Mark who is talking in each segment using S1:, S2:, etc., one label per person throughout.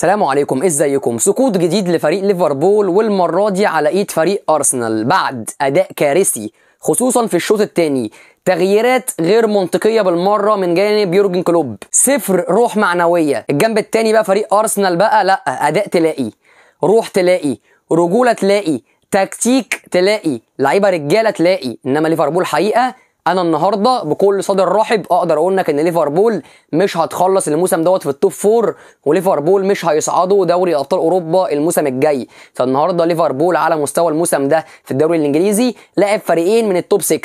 S1: السلام عليكم ازيكم إيه سقوط جديد لفريق ليفربول والمره دي على ايد فريق ارسنال بعد اداء كارثي خصوصا في الشوط الثاني تغييرات غير منطقية بالمرة من جانب يورجن كلوب صفر روح معنوية الجنب الثاني بقى فريق أرسنال بقى لأ أداء تلاقي روح تلاقي رجولة تلاقي تكتيك تلاقي لعيبة رجالة تلاقي إنما ليفربول حقيقة انا النهارده بكل صدر رحب اقدر اقول لك ان ليفربول مش هتخلص الموسم دوت في التوب فور وليفربول مش هيصعدوا دوري ابطال اوروبا الموسم الجاي فالنهارده ليفربول على مستوى الموسم ده في الدوري الانجليزي لعب فريقين من التوب 6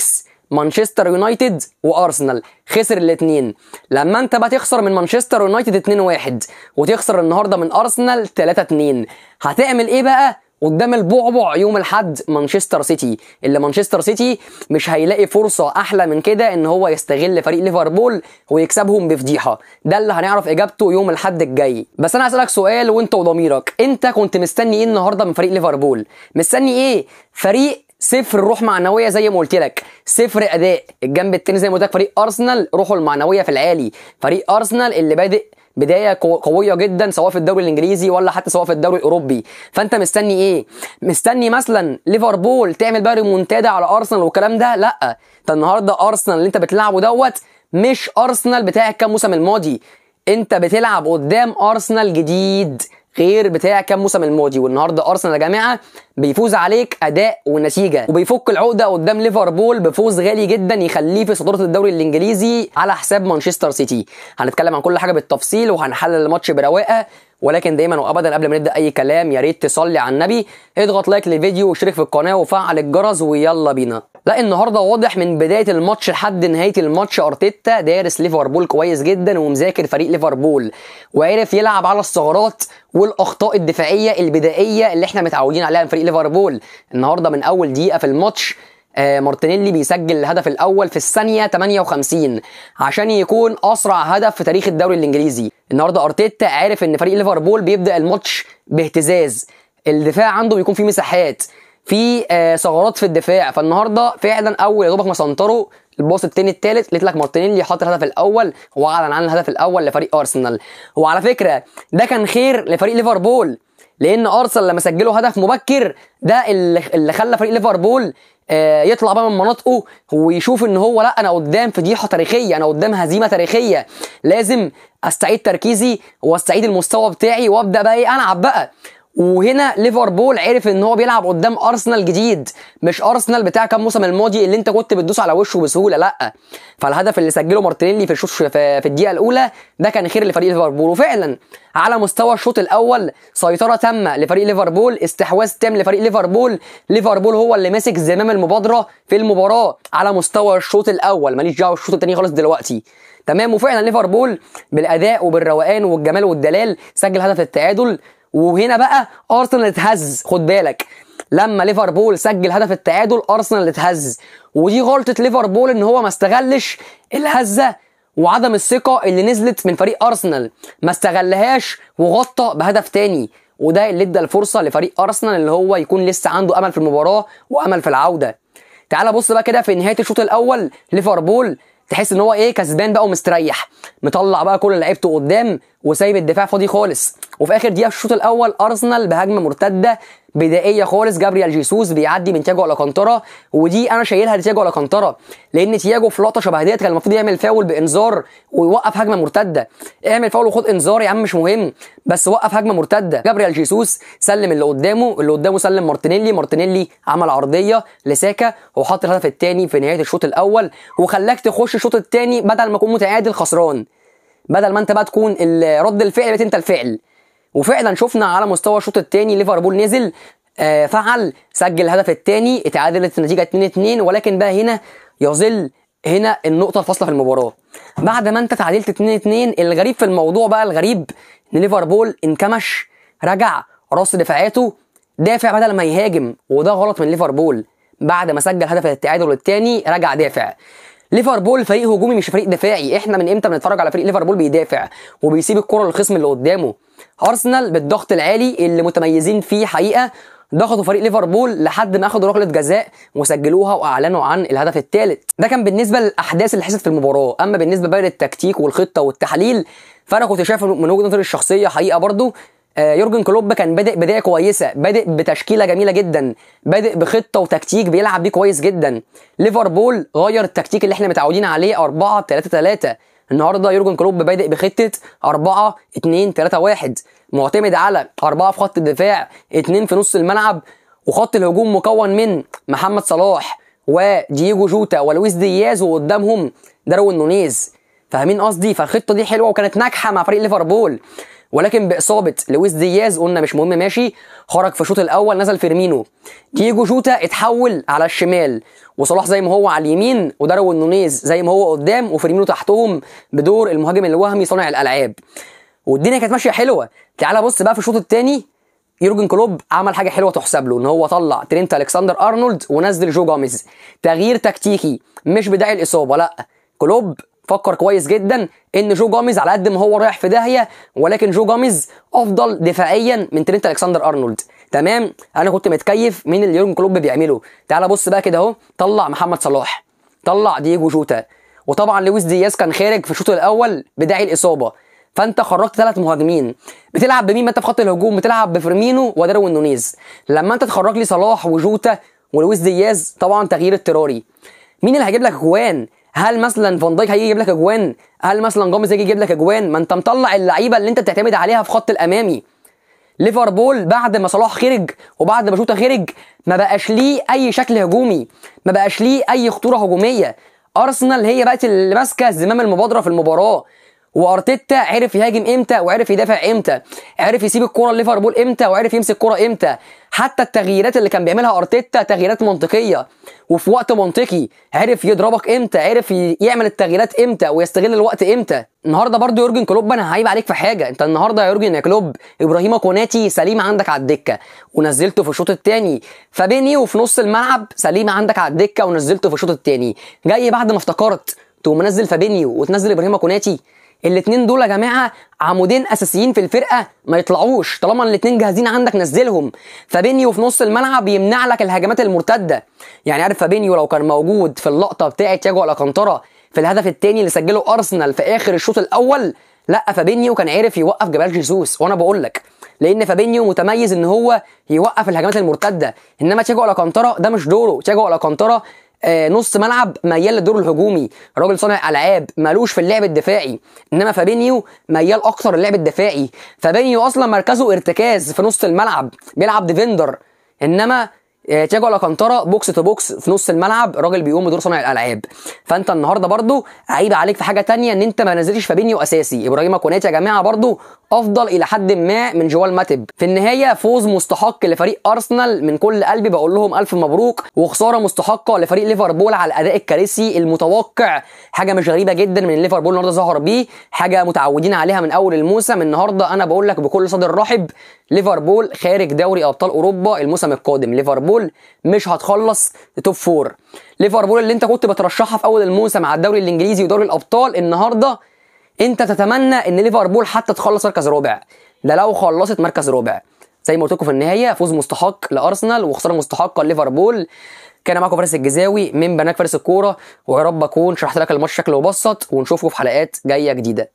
S1: مانشستر يونايتد وارسنال خسر الاثنين لما انت بقى تخسر من مانشستر يونايتد 2-1 وتخسر النهارده من ارسنال 3-2 هتعمل ايه بقى قدام البعبع يوم الاحد مانشستر سيتي اللي مانشستر سيتي مش هيلاقي فرصه احلى من كده ان هو يستغل فريق ليفربول ويكسبهم بفضيحه ده اللي هنعرف اجابته يوم الاحد الجاي بس انا هسالك سؤال وانت وضميرك انت كنت مستني ايه النهارده من فريق ليفربول مستني ايه فريق صفر روح معنويه زي ما قلت لك صفر اداء الجنب التاني زي ما قلت لك فريق ارسنال روحه المعنويه في العالي فريق ارسنال اللي بادئ بدايه قويه جدا سواء في الدوري الانجليزي ولا حتى سواء في الدوري الاوروبي فانت مستني ايه مستني مثلا ليفربول تعمل بقى ريمونتادا على ارسنال والكلام ده لا انت النهارده ارسنال اللي انت بتلعبه دوت مش ارسنال بتاع كام موسم الماضي انت بتلعب قدام ارسنال جديد غير بتاع كام موسم الماضي والنهارده ارسنال يا جماعه بيفوز عليك اداء ونتيجه وبيفك العقده قدام ليفربول بفوز غالي جدا يخليه في صداره الدوري الانجليزي على حساب مانشستر سيتي هنتكلم عن كل حاجه بالتفصيل وهنحلل الماتش برواقه ولكن دايما وابدا قبل ما نبدا اي كلام يا ريت تصلي على النبي اضغط لايك للفيديو واشترك في القناه وفعل الجرس ويلا بينا لا النهارده واضح من بدايه الماتش لحد نهايه الماتش ارتيتا دارس ليفربول كويس جدا ومذاكر فريق ليفربول وعرف يلعب على الثغرات والاخطاء الدفاعيه البدائيه اللي احنا متعودين عليها من فريق ليفربول النهارده من اول دقيقه في الماتش آه مارتينيلي بيسجل الهدف الاول في الثانيه 58 عشان يكون اسرع هدف في تاريخ الدوري الانجليزي النهارده ارتيتا عارف ان فريق ليفربول بيبدا الماتش باهتزاز الدفاع عنده بيكون فيه مساحات في آه، ثغرات في الدفاع فالنهارده فعلا اول يا دوبك ما سنطروا الباص التاني التالت لقيت لك مارتينيلي حط الهدف الاول واعلن عن الهدف الاول لفريق ارسنال وعلى فكره ده كان خير لفريق ليفربول لان ارسنال لما سجلوا هدف مبكر ده اللي خلى فريق ليفربول آه، يطلع بقى من مناطقه ويشوف ان هو لا انا قدام فضيحه تاريخيه انا قدام هزيمه تاريخيه لازم استعيد تركيزي واستعيد المستوى بتاعي وابدا بقى ايه العب بقى وهنا ليفربول عرف ان هو بيلعب قدام ارسنال جديد مش ارسنال بتاع كام موسم الماضي اللي انت كنت بتدوس على وشه بسهوله لا فالهدف اللي سجله مارتينيلي في الشوط في الدقيقه الاولى ده كان خير لفريق ليفربول وفعلا على مستوى الشوط الاول سيطره تامه لفريق ليفربول استحواذ تام لفريق ليفربول ليفربول هو اللي ماسك زمام المبادره في المباراه على مستوى الشوط الاول ماليش دعوه الشوط الثاني خالص دلوقتي تمام وفعلا ليفربول بالاداء وبالروقان والجمال والدلال سجل هدف التعادل وهنا بقى ارسنال اتهز خد بالك لما ليفربول سجل هدف التعادل ارسنال اتهز ودي غلطه ليفربول ان هو ما استغلش الهزه وعدم الثقه اللي نزلت من فريق ارسنال ما استغلهاش وغطى بهدف تاني وده اللي ادى الفرصه لفريق ارسنال اللي هو يكون لسه عنده امل في المباراه وامل في العوده تعال بص بقى كده في نهايه الشوط الاول ليفربول تحس ان هو ايه كسبان بقى ومستريح مطلع بقى كل لعيبته قدام وسايب الدفاع فاضي خالص وفي اخر دقيقه في الشوط الاول ارسنال بهجمه مرتده بدائيه خالص جابريال جيسوس بيعدي من تياجو الكانترا ودي انا شايلها لتياجو الكانترا لان تياجو في لقطه شبه ديت كان المفروض يعمل فاول بانذار ويوقف هجمه مرتده اعمل فاول وخد انذار يا عم مش مهم بس وقف هجمه مرتده جابريال جيسوس سلم اللي قدامه اللي قدامه سلم مارتينيلي مارتينيلي عمل عرضيه لساكا وحط الهدف الثاني في نهايه الشوط الاول وخلاك تخش الشوط الثاني بدل ما تكون متعادل خسران بدل ما انت بقى تكون رد الفعل بقيت انت الفعل وفعلا شفنا على مستوى الشوط الثاني ليفربول نزل آه فعل سجل الهدف الثاني اتعادلت النتيجه 2-2 ولكن بقى هنا يظل هنا النقطه الفاصله في المباراه بعد ما انت تعادلت 2-2 الغريب في الموضوع بقى الغريب ان ليفربول انكمش رجع راس دفاعاته دافع بدل ما يهاجم وده غلط من ليفربول بعد ما سجل هدف التعادل الثاني رجع دافع ليفربول فريق هجومي مش فريق دفاعي احنا من امتى بنتفرج على فريق ليفربول بيدافع وبيسيب الكره للخصم اللي قدامه ارسنال بالضغط العالي اللي متميزين فيه حقيقه ضغطوا فريق ليفربول لحد ما اخدوا ركله جزاء وسجلوها واعلنوا عن الهدف الثالث ده كان بالنسبه للاحداث اللي حصلت في المباراه اما بالنسبه بقى للتكتيك والخطه والتحليل فانا كنت شايف من وجهه نظري الشخصيه حقيقه برضو آه، يورجن كلوب كان بادئ بدايه كويسه بادئ بتشكيله جميله جدا بادئ بخطه وتكتيك بيلعب بيه كويس جدا ليفربول غير التكتيك اللي احنا متعودين عليه 4 3 3 النهارده يورجن كلوب بادئ بخطه 4 2 3 1 معتمد على 4 في خط الدفاع 2 في نص الملعب وخط الهجوم مكون من محمد صلاح ودييجو جوتا ولويس دياز وقدامهم داروين نونيز فاهمين قصدي فالخطه دي حلوه وكانت ناجحه مع فريق ليفربول ولكن باصابه لويس دياز قلنا مش مهم ماشي خرج في الشوط الاول نزل فيرمينو تيجو جوتا اتحول على الشمال وصلاح زي ما هو على اليمين وداروين نونيز زي ما هو قدام وفيرمينو تحتهم بدور المهاجم الوهمي صانع الالعاب والدنيا كانت ماشيه حلوه تعالى بص بقى في الشوط الثاني يورجن كلوب عمل حاجه حلوه تحسب له ان هو طلع ترينت الكسندر ارنولد ونزل جو جاميز تغيير تكتيكي مش بداعي الاصابه لا كلوب فكر كويس جدا ان جو جاميز على قد ما هو رايح في داهيه ولكن جو جاميز افضل دفاعيا من ترينت الكسندر ارنولد تمام انا كنت متكيف من اللي يورجن كلوب بيعمله تعال بص بقى كده اهو طلع محمد صلاح طلع دييجو جوتا وطبعا لويس دياز كان خارج في الشوط الاول بداعي الاصابه فانت خرجت ثلاث مهاجمين بتلعب بمين ما انت في خط الهجوم بتلعب بفيرمينو وداروين نونيز لما انت تخرج لي صلاح وجوتا ولويس دياز طبعا تغيير اضطراري مين اللي هيجيب لك جوان هل مثلا فان دايك هيجي يجيب لك اجوان هل مثلا جامز هيجي يجيب لك اجوان ما انت مطلع اللعيبه اللي انت بتعتمد عليها في خط الامامي ليفربول بعد ما صلاح خرج وبعد ما شوتا خرج ما بقاش ليه اي شكل هجومي ما بقاش ليه اي خطوره هجوميه ارسنال هي بقت اللي ماسكه زمام المبادره في المباراه وارتيتا عرف يهاجم امتى وعرف يدافع امتى عرف يسيب الكوره لليفربول امتى وعرف يمسك الكوره امتى حتى التغييرات اللي كان بيعملها ارتيتا تغييرات منطقيه وفي وقت منطقي عرف يضربك امتى عرف يعمل التغييرات امتى ويستغل الوقت امتى النهارده برضو يورجن كلوب انا هعيب عليك في حاجه انت النهارده يا يورجن يا كلوب ابراهيم كوناتي سليم عندك على الدكه ونزلته في الشوط الثاني فبيني وفي نص الملعب سليم عندك على الدكه ونزلته في الشوط الثاني جاي بعد ما افتكرت تقوم منزل فابينيو وتنزل ابراهيم كوناتي الاثنين دول يا جماعه عمودين اساسيين في الفرقه ما يطلعوش طالما الاثنين جاهزين عندك نزلهم فابينيو في نص الملعب يمنع لك الهجمات المرتده يعني عارف فابينيو لو كان موجود في اللقطه بتاعه تياجو الكانتارا في الهدف الثاني اللي سجله ارسنال في اخر الشوط الاول لا فابينيو كان عارف يوقف جبال جيسوس وانا بقول لك لان فابينيو متميز ان هو يوقف الهجمات المرتده انما تياجو الكانتارا ده مش دوره تياجو الكانتارا آه، نص ملعب ميال للدور الهجومي راجل صانع العاب مالوش في اللعب الدفاعي انما فابينيو ميال اكتر للعب الدفاعي فابينيو اصلا مركزه ارتكاز في نص الملعب بيلعب ديفندر انما آه، تياجو الاكانترا بوكس تو بوكس في نص الملعب راجل بيقوم بدور صانع الالعاب فانت النهارده برده عيب عليك في حاجه تانية ان انت ما نزلتش فابينيو اساسي ابراهيم كوناتي يا جماعه برده افضل الى حد ما من جوال ماتب في النهايه فوز مستحق لفريق ارسنال من كل قلبي بقول لهم الف مبروك وخساره مستحقه لفريق ليفربول على الاداء الكارثي المتوقع حاجه مش غريبه جدا من ليفربول النهارده ظهر بيه حاجه متعودين عليها من اول الموسم النهارده انا بقول لك بكل صدر رحب ليفربول خارج دوري ابطال اوروبا الموسم القادم ليفربول ليفربول مش هتخلص توب فور ليفربول اللي انت كنت بترشحها في اول الموسم على الدوري الانجليزي ودوري الابطال النهارده انت تتمنى ان ليفربول حتى تخلص مركز رابع ده لو خلصت مركز رابع زي ما قلت لكم في النهايه فوز مستحق لارسنال وخساره مستحقه لليفربول كان معاكم فارس الجزاوي من بنات فارس الكوره ويا رب اكون شرحت لك الماتش بشكل مبسط ونشوفه في حلقات جايه جديده